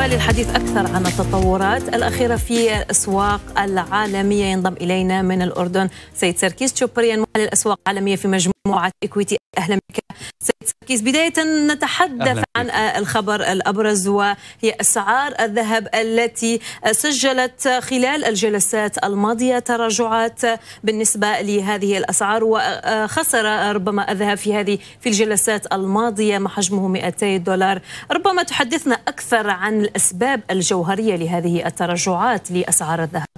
وللحديث أكثر عن التطورات الأخيرة في الأسواق العالمية ينضم إلينا من الأردن سيد سركيس تشوبريان محلل الأسواق العالمية في مجموعة إكويتي أهلا بك سيد التركيز بداية نتحدث عن الخبر الأبرز وهي أسعار الذهب التي سجلت خلال الجلسات الماضية تراجعات بالنسبة لهذه الأسعار وخسر ربما الذهب في هذه في الجلسات الماضية ما حجمه 200 دولار ربما تحدثنا أكثر عن الأسباب الجوهرية لهذه التراجعات لأسعار الذهب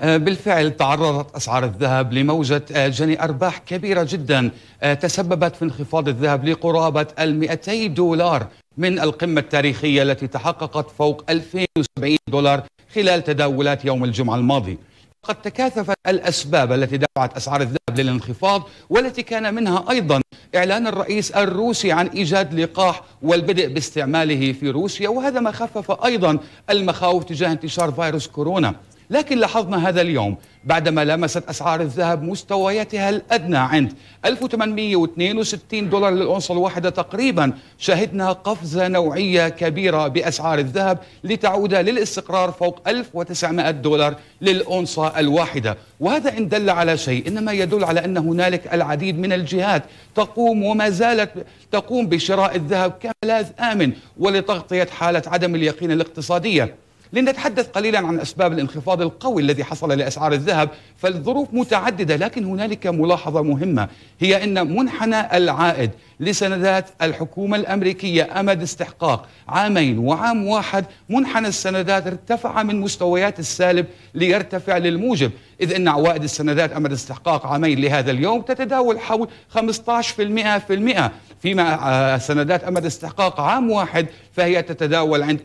آه، بالفعل تعرضت أسعار الذهب لموجة آه، جني أرباح كبيرة جدا آه، تسببت في انخفاض الذهب لقرابة ال 200 دولار من القمة التاريخية التي تحققت فوق 2070 دولار خلال تداولات يوم الجمعة الماضي قد تكاثفت الأسباب التي دفعت أسعار الذهب للانخفاض والتي كان منها أيضا إعلان الرئيس الروسي عن إيجاد لقاح والبدء باستعماله في روسيا وهذا ما خفف أيضا المخاوف تجاه انتشار فيروس كورونا لكن لاحظنا هذا اليوم بعدما لامست أسعار الذهب مستوياتها الأدنى عند 1862 دولار للأونصة الواحدة تقريبا شهدنا قفزة نوعية كبيرة بأسعار الذهب لتعود للاستقرار فوق 1900 دولار للأونصة الواحدة وهذا إن دل على شيء إنما يدل على أن هنالك العديد من الجهات تقوم وما زالت تقوم بشراء الذهب كملاذ آمن ولتغطية حالة عدم اليقين الاقتصادية لنتحدث قليلا عن أسباب الانخفاض القوي الذي حصل لأسعار الذهب فالظروف متعددة لكن هنالك ملاحظة مهمة هي أن منحنى العائد لسندات الحكومة الأمريكية أمد استحقاق عامين وعام واحد منحنى السندات ارتفع من مستويات السالب ليرتفع للموجب إذ أن عوائد السندات أمد استحقاق عامين لهذا اليوم تتداول حول 15% في المئة فيما آه، سندات أمد استحقاق عام واحد فهي تتداول عند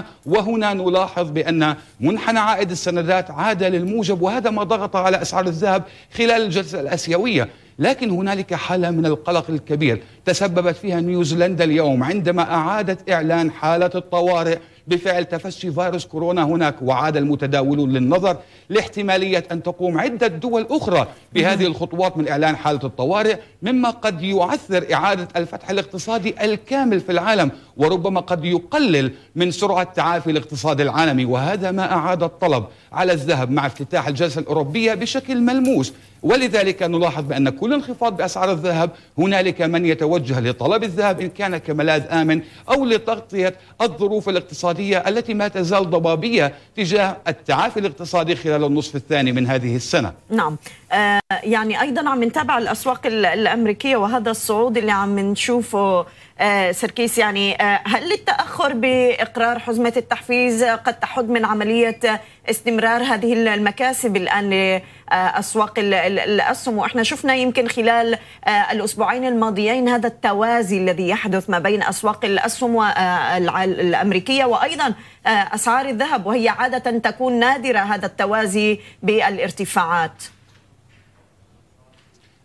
14% وهنا نلاحظ بأن منحنى عائد السندات عاد للموجب وهذا ما ضغط على أسعار الذهب خلال الجلسة الأسيوية لكن هنالك حالة من القلق الكبير تسببت فيها نيوزيلندا اليوم عندما أعادت إعلان حالة الطوارئ بفعل تفشي فيروس كورونا هناك وعاد المتداولون للنظر لاحتمالية أن تقوم عدة دول أخرى بهذه الخطوات من إعلان حالة الطوارئ مما قد يعثر إعادة الفتح الاقتصادي الكامل في العالم وربما قد يقلل من سرعة تعافي الاقتصاد العالمي وهذا ما أعاد الطلب على الذهب مع افتتاح الجلسة الأوروبية بشكل ملموس ولذلك نلاحظ بأن كل انخفاض بأسعار الذهب هنالك من يتوجه لطلب الذهب إن كان كملاذ آمن أو لتغطية الظروف الاقتصادية الاقتصادية التي ما تزال ضبابية تجاه التعافي الاقتصادي خلال النصف الثاني من هذه السنة نعم آه يعني أيضا عم نتابع الأسواق الأمريكية وهذا الصعود اللي عم نشوفه آه، سركيس يعني آه، هل التاخر باقرار حزمه التحفيز قد تحد من عمليه استمرار هذه المكاسب الان لاسواق الاسهم واحنا شفنا يمكن خلال آه، الاسبوعين الماضيين هذا التوازي الذي يحدث ما بين اسواق الاسهم الامريكيه وايضا اسعار الذهب وهي عاده تكون نادره هذا التوازي بالارتفاعات.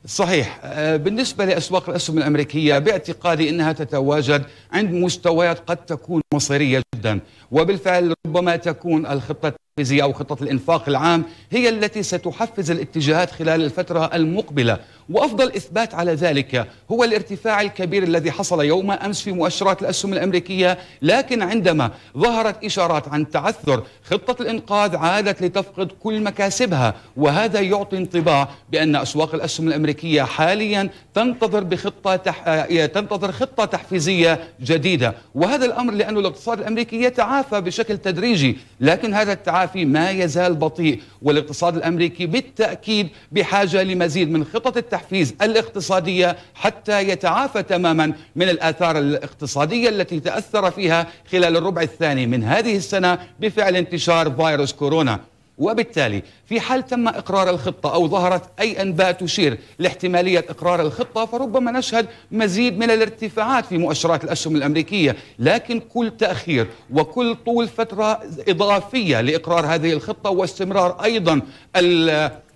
صحيح آه، بالنسبة لأسواق الأسهم الأمريكية باعتقادي أنها تتواجد عند مستويات قد تكون مصيرية جدا وبالفعل ربما تكون الخطة التنفيذية أو خطة الإنفاق العام هي التي ستحفز الاتجاهات خلال الفترة المقبلة وأفضل إثبات على ذلك هو الارتفاع الكبير الذي حصل يوم أمس في مؤشرات الأسهم الأمريكية لكن عندما ظهرت إشارات عن تعثر خطة الإنقاذ عادت لتفقد كل مكاسبها وهذا يعطي انطباع بأن أسواق الأسهم الأمريكية حاليا تنتظر بخطة تح... آه، تنتظر خطة تحفيزية جديدة وهذا الأمر لأن الاقتصاد الأمريكي يتعافى بشكل تدريجي لكن هذا التعافي ما يزال بطيء والاقتصاد الأمريكي بالتأكيد بحاجة لمزيد من خطط التعافي التحفيز الاقتصادية حتى يتعافى تماما من الآثار الاقتصادية التي تأثر فيها خلال الربع الثاني من هذه السنة بفعل انتشار فيروس كورونا وبالتالي في حال تم اقرار الخطه او ظهرت اي انباء تشير لاحتماليه اقرار الخطه فربما نشهد مزيد من الارتفاعات في مؤشرات الاسهم الامريكيه، لكن كل تاخير وكل طول فتره اضافيه لاقرار هذه الخطه واستمرار ايضا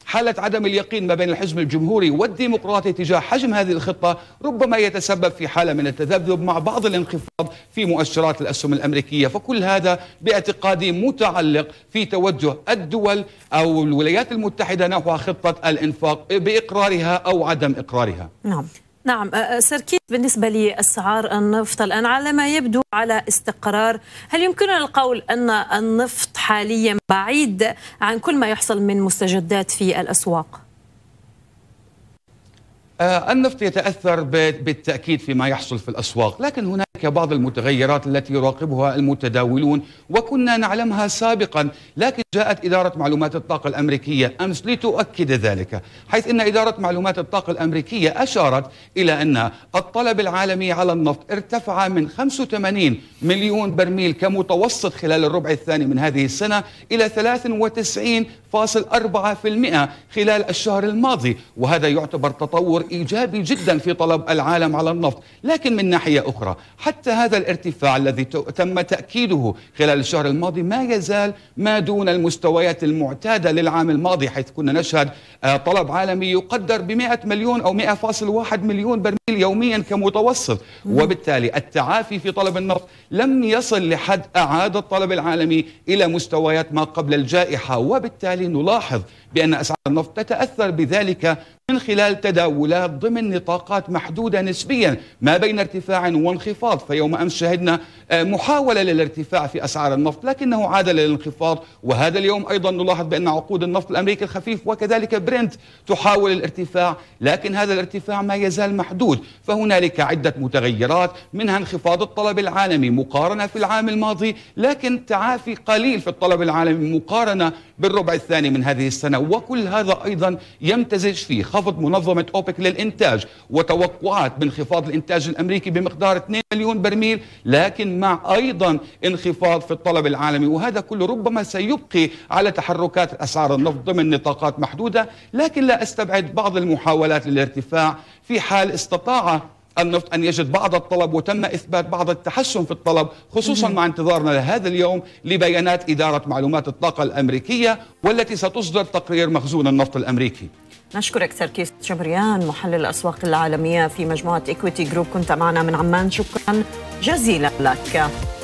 حالة عدم اليقين ما بين الحزب الجمهوري والديمقراطي تجاه حجم هذه الخطة ربما يتسبب في حالة من التذبذب مع بعض الانخفاض في مؤشرات الأسهم الأمريكية فكل هذا باعتقادي متعلق في توجه الدول أو الولايات المتحدة نحو خطة الإنفاق بإقرارها أو عدم إقرارها نعم نعم سيركيت بالنسبة لأسعار النفط الآن على ما يبدو على استقرار هل يمكننا القول أن النفط حاليا بعيد عن كل ما يحصل من مستجدات في الأسواق؟ آه، النفط يتأثر بالتأكيد فيما يحصل في الأسواق لكن هناك بعض المتغيرات التي يراقبها المتداولون وكنا نعلمها سابقا لكن جاءت إدارة معلومات الطاقة الأمريكية أمس لتؤكد ذلك حيث أن إدارة معلومات الطاقة الأمريكية أشارت إلى أن الطلب العالمي على النفط ارتفع من 85 مليون برميل كمتوسط خلال الربع الثاني من هذه السنة إلى 93 0.4% خلال الشهر الماضي وهذا يعتبر تطور إيجابي جدا في طلب العالم على النفط لكن من ناحية أخرى حتى هذا الارتفاع الذي تم تأكيده خلال الشهر الماضي ما يزال ما دون المستويات المعتادة للعام الماضي حيث كنا نشهد آه، طلب عالمي يقدر ب 100 مليون أو 100.1 مليون برميل يوميا كمتوسط وبالتالي التعافي في طلب النفط لم يصل لحد أعاد الطلب العالمي إلى مستويات ما قبل الجائحة وبالتالي وبالتالي نلاحظ بأن أسعار النفط تتأثر بذلك من خلال تداولات ضمن نطاقات محدودة نسبيا ما بين ارتفاع وانخفاض فيوم أمس شهدنا آه، محاولة للارتفاع في أسعار النفط لكنه عاد للانخفاض وهذا اليوم أيضا نلاحظ بأن عقود النفط الأمريكي الخفيف وكذلك برنت تحاول الارتفاع لكن هذا الارتفاع ما يزال محدود فهنالك عدة متغيرات منها انخفاض الطلب العالمي مقارنة في العام الماضي لكن تعافي قليل في الطلب العالمي مقارنة بالربع الثاني من هذه السنة وكل هذا أيضا يمتزج فيه خفض منظمة أوبك للإنتاج وتوقعات بانخفاض الإنتاج الأمريكي بمقدار 2 مليون برميل لكن مع أيضا انخفاض في الطلب العالمي وهذا كله ربما سيبقي على تحركات أسعار النفط ضمن نطاقات محدودة لكن لا أستبعد بعض المحاولات للارتفاع في حال استطاع النفط أن يجد بعض الطلب وتم إثبات بعض التحسن في الطلب خصوصا مع انتظارنا لهذا اليوم لبيانات إدارة معلومات الطاقة الأمريكية والتي ستصدر تقرير مخزون النفط الأمريكي نشكرك تركيز جبريان محلل الأسواق العالمية في مجموعة إكويتي جروب كنت معنا من عمان شكرا جزيلا لك